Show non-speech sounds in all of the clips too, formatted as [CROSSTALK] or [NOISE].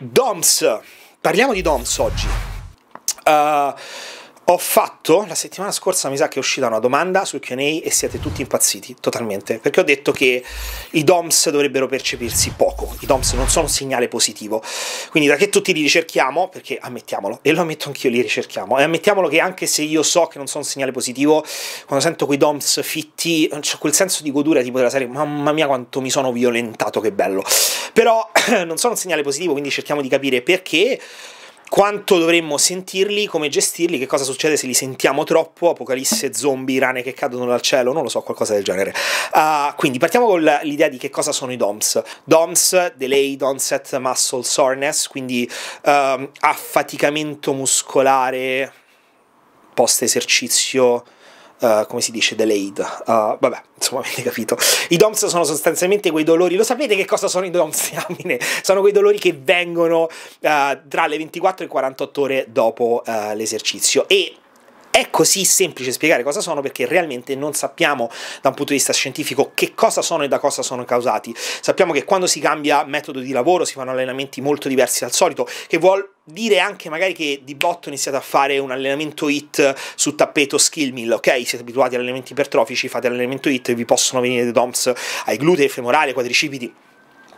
DOMS, parliamo di DOMS oggi. Uh, ho fatto, la settimana scorsa mi sa che è uscita una domanda sul QA e siete tutti impazziti, totalmente, perché ho detto che i DOMS dovrebbero percepirsi poco, i DOMS non sono un segnale positivo, quindi da che tutti li ricerchiamo, perché ammettiamolo, e lo ammetto anch'io, li ricerchiamo, e ammettiamolo che anche se io so che non sono un segnale positivo, quando sento quei DOMS fitti, c'è quel senso di godura tipo della serie, mamma mia quanto mi sono violentato, che bello, però [COUGHS] non sono un segnale positivo, quindi cerchiamo di capire perché quanto dovremmo sentirli, come gestirli, che cosa succede se li sentiamo troppo, apocalisse, zombie, rane che cadono dal cielo, non lo so, qualcosa del genere. Uh, quindi partiamo con l'idea di che cosa sono i DOMS. DOMS, Delayed onset, muscle soreness, quindi uh, affaticamento muscolare post esercizio uh, come si dice, delayed. Uh, vabbè, insomma, [LAUGHS] avete capito. I DOMS sono sostanzialmente quei dolori. Lo sapete che cosa sono i DOMS? [LAUGHS] Sono quei dolori che vengono uh, tra le 24 e 48 ore dopo l'esercizio. E è così semplice spiegare cosa sono perché realmente non sappiamo da un punto di vista scientifico che cosa sono e da cosa sono causati. Sappiamo che quando si cambia metodo di lavoro si fanno allenamenti molto diversi dal solito, che vuol dire anche magari che di botto iniziate a fare un allenamento hit su tappeto skill mill, ok? Siete abituati agli allenamenti ipertrofici, fate l'allenamento hit vi possono venire dei DOMS ai glutei, femorali, quadricipiti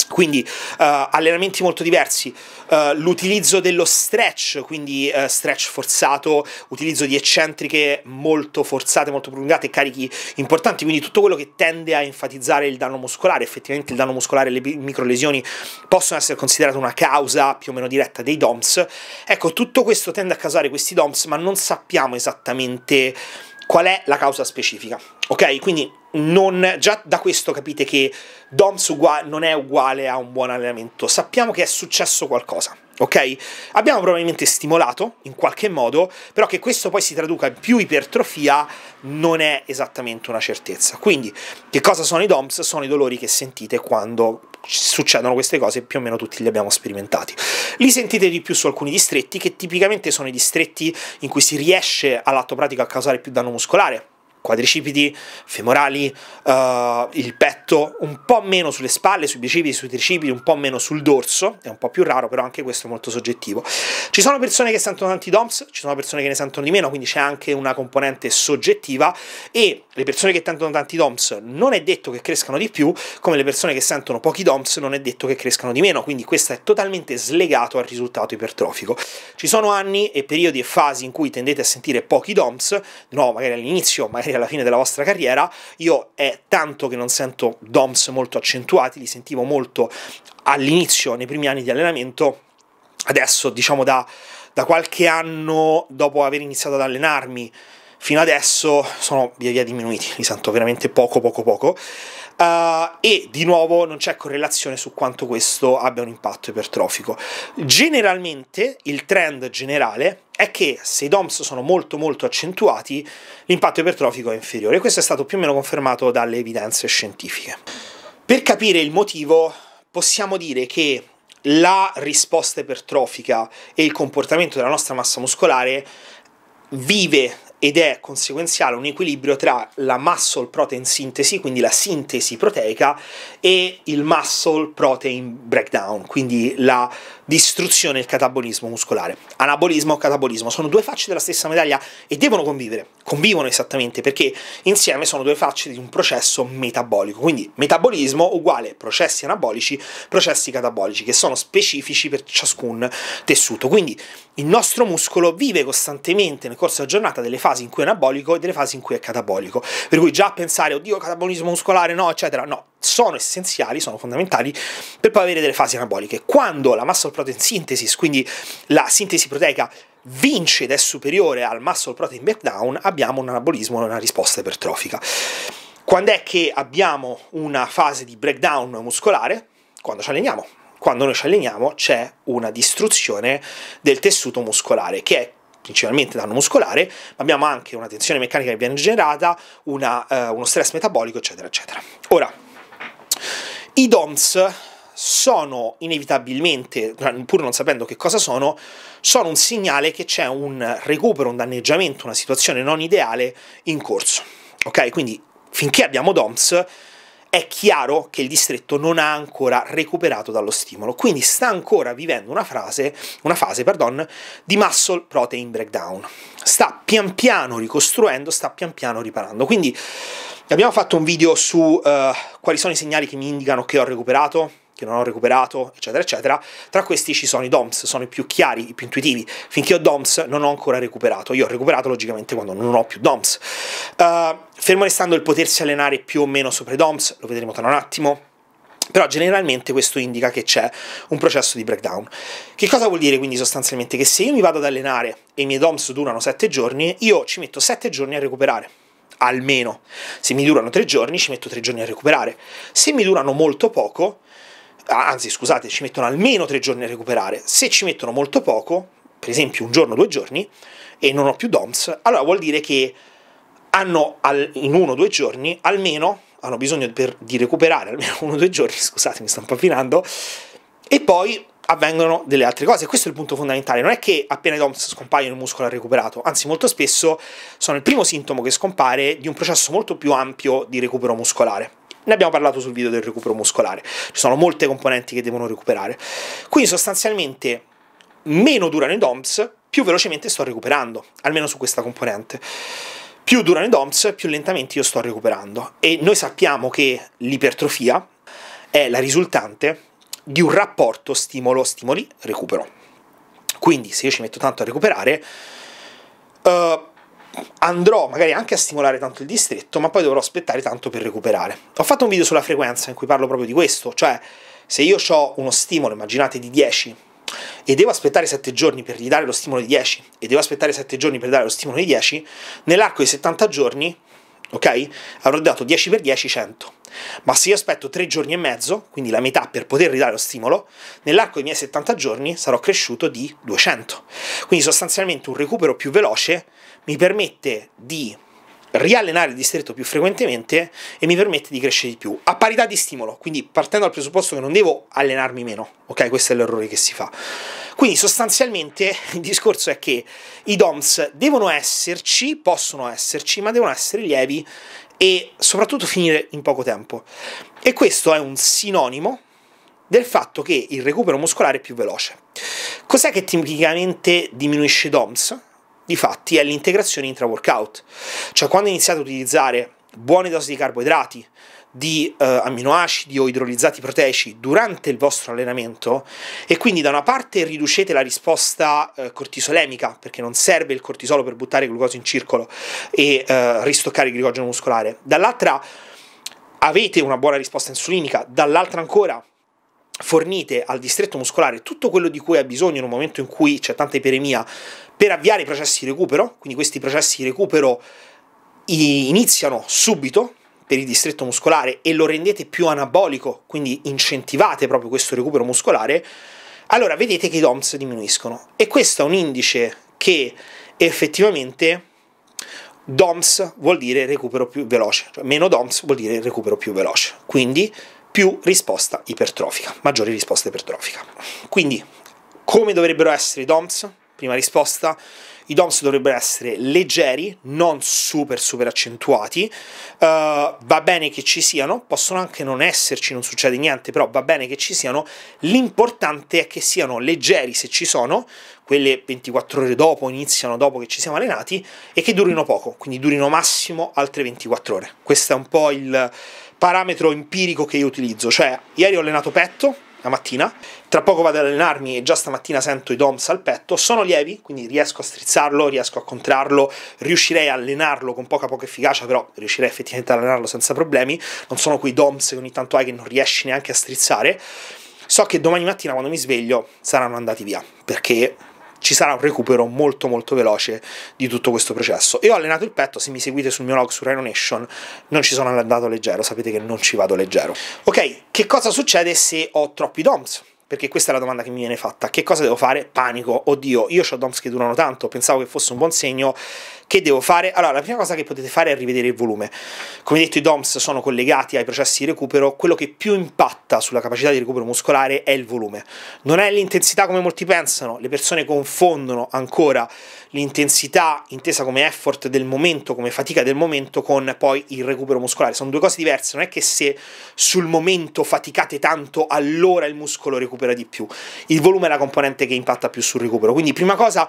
quindi uh, allenamenti molto diversi, uh, l'utilizzo dello stretch, quindi uh, stretch forzato, utilizzo di eccentriche molto forzate, molto prolungate, carichi importanti, quindi tutto quello che tende a enfatizzare il danno muscolare, effettivamente il danno muscolare e le microlesioni possono essere considerate una causa più o meno diretta dei DOMS, ecco tutto questo tende a causare questi DOMS ma non sappiamo esattamente qual è la causa specifica, ok? Quindi non, già da questo capite che DOMS non è uguale a un buon allenamento. Sappiamo che è successo qualcosa, ok? Abbiamo probabilmente stimolato in qualche modo, però che questo poi si traduca in più ipertrofia non è esattamente una certezza. Quindi, che cosa sono i DOMS? Sono i dolori che sentite quando succedono queste cose, più o meno tutti li abbiamo sperimentati. Li sentite di più su alcuni distretti, che tipicamente sono i distretti in cui si riesce all'atto pratico a causare più danno muscolare quadricipiti, femorali, uh, il petto, un po' meno sulle spalle, sui bicipiti, sui tricipiti, un po' meno sul dorso, è un po' più raro, però anche questo è molto soggettivo. Ci sono persone che sentono tanti DOMS, ci sono persone che ne sentono di meno, quindi c'è anche una componente soggettiva e le persone che sentono tanti DOMS non è detto che crescano di più, come le persone che sentono pochi DOMS non è detto che crescano di meno, quindi questo è totalmente slegato al risultato ipertrofico. Ci sono anni e periodi e fasi in cui tendete a sentire pochi DOMS, di nuovo magari all'inizio, magari magari alla fine della vostra carriera, io è tanto che non sento DOMS molto accentuati, li sentivo molto all'inizio, nei primi anni di allenamento, adesso diciamo da, da qualche anno dopo aver iniziato ad allenarmi, fino adesso sono via via diminuiti, li sento veramente poco poco poco uh, e di nuovo non c'è correlazione su quanto questo abbia un impatto ipertrofico. Generalmente il trend generale è che se i DOMS sono molto molto accentuati l'impatto ipertrofico è inferiore questo è stato più o meno confermato dalle evidenze scientifiche. Per capire il motivo possiamo dire che la risposta ipertrofica e il comportamento della nostra massa muscolare vive ed è conseguenziale un equilibrio tra la muscle protein sintesi, quindi la sintesi proteica, e il muscle protein breakdown, quindi la distruzione e il catabolismo muscolare. Anabolismo o catabolismo sono due facce della stessa medaglia e devono convivere, convivono esattamente perché insieme sono due facce di un processo metabolico. Quindi metabolismo uguale processi anabolici, processi catabolici che sono specifici per ciascun tessuto. Quindi il nostro muscolo vive costantemente nel corso della giornata delle fasi in cui è anabolico e delle fasi in cui è catabolico. Per cui già pensare oddio catabolismo muscolare no, eccetera, no, sono essenziali, sono fondamentali per poi avere delle fasi anaboliche. Quando la muscle protein synthesis, quindi la sintesi proteica vince ed è superiore al muscle protein breakdown, abbiamo un anabolismo e una risposta ipertrofica. Quando è che abbiamo una fase di breakdown muscolare? Quando ci alleniamo. Quando noi ci alleniamo c'è una distruzione del tessuto muscolare, che è principalmente danno muscolare, ma abbiamo anche una tensione meccanica che viene generata, una, eh, uno stress metabolico, eccetera, eccetera. Ora, i DOMS sono inevitabilmente, pur non sapendo che cosa sono, sono un segnale che c'è un recupero, un danneggiamento, una situazione non ideale in corso. Ok? Quindi finché abbiamo DOMS è chiaro che il distretto non ha ancora recuperato dallo stimolo, quindi sta ancora vivendo una, frase, una fase pardon, di muscle protein breakdown. Sta pian piano ricostruendo, sta pian piano riparando. Quindi abbiamo fatto un video su uh, quali sono i segnali che mi indicano che ho recuperato, che non ho recuperato, eccetera, eccetera. Tra questi ci sono i DOMS, sono i più chiari, i più intuitivi. Finché ho DOMS non ho ancora recuperato. Io ho recuperato logicamente quando non ho più DOMS. Uh, fermo restando il potersi allenare più o meno sopra i DOMS, lo vedremo tra un attimo. Però generalmente questo indica che c'è un processo di breakdown. Che cosa vuol dire quindi sostanzialmente? Che se io mi vado ad allenare e i miei DOMS durano 7 giorni, io ci metto 7 giorni a recuperare almeno. Se mi durano tre giorni, ci metto tre giorni a recuperare. Se mi durano molto poco, anzi scusate, ci mettono almeno tre giorni a recuperare, se ci mettono molto poco, per esempio un giorno, o due giorni, e non ho più DOMS, allora vuol dire che hanno al, in uno o due giorni almeno, hanno bisogno per, di recuperare almeno [LAUGHS] uno o due giorni, scusate mi sto impapinando, e poi avvengono delle altre cose. Questo è il punto fondamentale. Non è che appena i DOMS scompaiono il muscolo ha recuperato, anzi, molto spesso sono il primo sintomo che scompare di un processo molto più ampio di recupero muscolare ne abbiamo parlato sul video del recupero muscolare, ci sono molte componenti che devono recuperare. Quindi sostanzialmente meno durano i DOMS, più velocemente sto recuperando, almeno su questa componente. Più durano i DOMS, più lentamente io sto recuperando. E noi sappiamo che l'ipertrofia è la risultante di un rapporto stimolo-stimoli-recupero. Quindi se io ci metto tanto a recuperare, uh, andrò magari anche a stimolare tanto il distretto, ma poi dovrò aspettare tanto per recuperare. Ho fatto un video sulla frequenza in cui parlo proprio di questo, cioè se io ho uno stimolo, immaginate di 10, e devo aspettare 7 giorni per ridare lo stimolo di 10, e devo aspettare 7 giorni per dare lo stimolo di 10, nell'arco di 70 giorni, ok, avrò dato 10 per 10, 100. Ma se io aspetto 3 giorni e mezzo, quindi la metà per poter ridare lo stimolo, nell'arco dei miei 70 giorni sarò cresciuto di 200. Quindi sostanzialmente un recupero più veloce mi permette di riallenare il distretto più frequentemente e mi permette di crescere di più a parità di stimolo quindi partendo dal presupposto che non devo allenarmi meno ok questo è l'errore che si fa quindi sostanzialmente [LAUGHS] il discorso è che i DOMS devono esserci possono esserci ma devono essere lievi e soprattutto finire in poco tempo e questo è un sinonimo del fatto che il recupero muscolare è più veloce cos'è che tipicamente diminuisce i DOMS? fatti è l'integrazione intra-workout. Cioè quando iniziate ad utilizzare buone dosi di carboidrati, di eh, aminoacidi o idrolizzati proteici durante il vostro allenamento e quindi da una parte riducete la risposta eh, cortisolemica perché non serve il cortisolo per buttare il glucosio in circolo e eh, ristoccare il glicogeno muscolare, dall'altra avete una buona risposta insulinica, dall'altra ancora fornite al distretto muscolare tutto quello di cui ha bisogno in un momento in cui c'è tanta iperemia per avviare i processi di recupero, quindi questi processi di recupero iniziano subito per il distretto muscolare e lo rendete più anabolico, quindi incentivate proprio questo recupero muscolare, allora vedete che i DOMS diminuiscono. E questo è un indice che effettivamente DOMS vuol dire recupero più veloce, cioè meno DOMS vuol dire recupero più veloce. Quindi più risposta ipertrofica, maggiore risposta ipertrofica. Quindi, come dovrebbero essere i DOMS? Prima risposta, i DOMS dovrebbero essere leggeri, non super super accentuati, uh, va bene che ci siano, possono anche non esserci, non succede niente, però va bene che ci siano, l'importante è che siano leggeri se ci sono, quelle 24 ore dopo iniziano dopo che ci siamo allenati e che durino poco, quindi durino massimo altre 24 ore. Questo è un po' il parametro empirico che io utilizzo, cioè ieri ho allenato petto la mattina, tra poco vado ad allenarmi e già stamattina sento i DOMS al petto, sono lievi, quindi riesco a strizzarlo, riesco a contrarlo, riuscirei a allenarlo con poca poca efficacia, però riuscirei effettivamente ad allenarlo senza problemi, non sono quei DOMS che ogni tanto hai che non riesci neanche a strizzare, so che domani mattina quando mi sveglio saranno andati via, perché ci sarà un recupero molto molto veloce di tutto questo processo. Io ho allenato il petto, se mi seguite sul mio log su Rhino Nation non ci sono andato leggero, sapete che non ci vado leggero. Ok, che cosa succede se ho troppi DOMS? perché questa è la domanda che mi viene fatta. Che cosa devo fare? Panico, oddio, io ho DOMS che durano tanto, pensavo che fosse un buon segno, che devo fare? Allora, la prima cosa che potete fare è rivedere il volume. Come detto, i DOMS sono collegati ai processi di recupero, quello che più impatta sulla capacità di recupero muscolare è il volume. Non è l'intensità come molti pensano, le persone confondono ancora l'intensità intesa come effort del momento, come fatica del momento, con poi il recupero muscolare. Sono due cose diverse, non è che se sul momento faticate tanto, allora il muscolo recupera recupera di più. Il volume è la componente che impatta più sul recupero, quindi prima cosa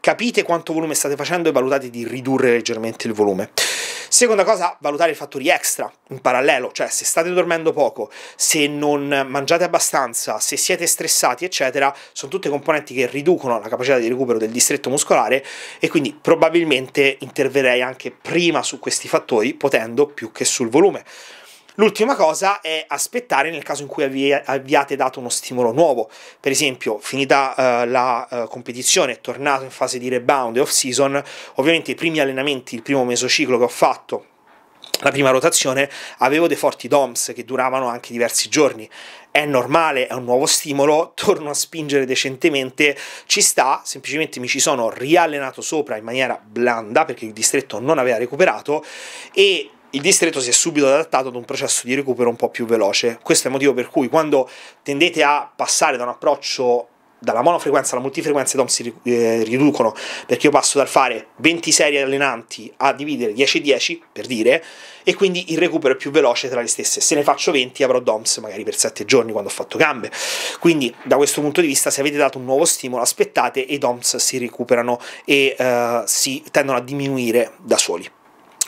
capite quanto volume state facendo e valutate di ridurre leggermente il volume. Seconda cosa, valutare i fattori extra in parallelo, cioè se state dormendo poco, se non mangiate abbastanza, se siete stressati, eccetera, sono tutte componenti che riducono la capacità di recupero del distretto muscolare e quindi probabilmente interverrei anche prima su questi fattori, potendo più che sul volume. L'ultima cosa è aspettare nel caso in cui abbiate dato uno stimolo nuovo, per esempio finita eh, la eh, competizione, tornato in fase di rebound e off season, ovviamente i primi allenamenti, il primo mesociclo che ho fatto la prima rotazione avevo dei forti DOMS che duravano anche diversi giorni. È normale, è un nuovo stimolo, [LAUGHS] torno a spingere decentemente, ci sta, semplicemente mi ci sono riallenato sopra in maniera blanda perché il distretto non aveva recuperato e il distretto si è subito adattato ad un processo di recupero un po' più veloce. Questo è il motivo per cui quando tendete a passare da un approccio dalla monofrequenza alla multifrequenza i DOM si eh, riducono perché io passo dal fare 20 serie allenanti a dividere 10-10 per dire e quindi il recupero è più veloce tra le stesse se ne faccio 20 avrò DOMS magari per 7 giorni quando ho fatto gambe quindi da questo punto di vista se avete dato un nuovo stimolo aspettate e i DOMS si recuperano e eh, si tendono a diminuire da soli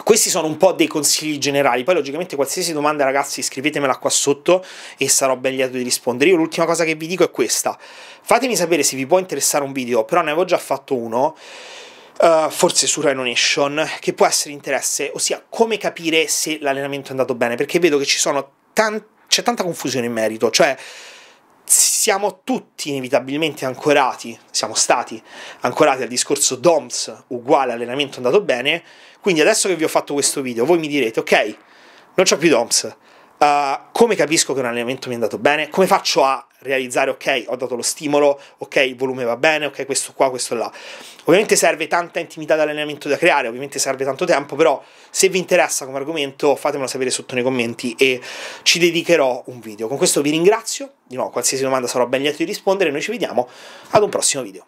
questi sono un po' dei consigli generali, poi logicamente qualsiasi domanda ragazzi scrivetemela qua sotto e sarò ben lieto di rispondere. Io l'ultima cosa che vi dico è questa, fatemi sapere se vi può interessare un video, però ne avevo già fatto uno, uh, forse su Renonation, che può essere interesse, ossia come capire se l'allenamento è andato bene, perché vedo che ci sono tan- c'è tanta confusione in merito, cioè siamo tutti inevitabilmente ancorati, siamo stati ancorati al discorso DOMS uguale allenamento andato bene, quindi adesso che vi ho fatto questo video, voi mi direte, ok, non c'ho più DOMS, uh, come capisco che un allenamento mi è andato bene? Come faccio a realizzare, ok, ho dato lo stimolo, ok, il volume va bene, ok, questo qua, questo là. Ovviamente serve tanta intimità d'allenamento da creare, ovviamente serve tanto tempo, però se vi interessa come argomento fatemelo sapere sotto nei commenti e ci dedicherò un video. Con questo vi ringrazio, di nuovo qualsiasi domanda sarò ben lieto di rispondere, noi ci vediamo ad un prossimo video.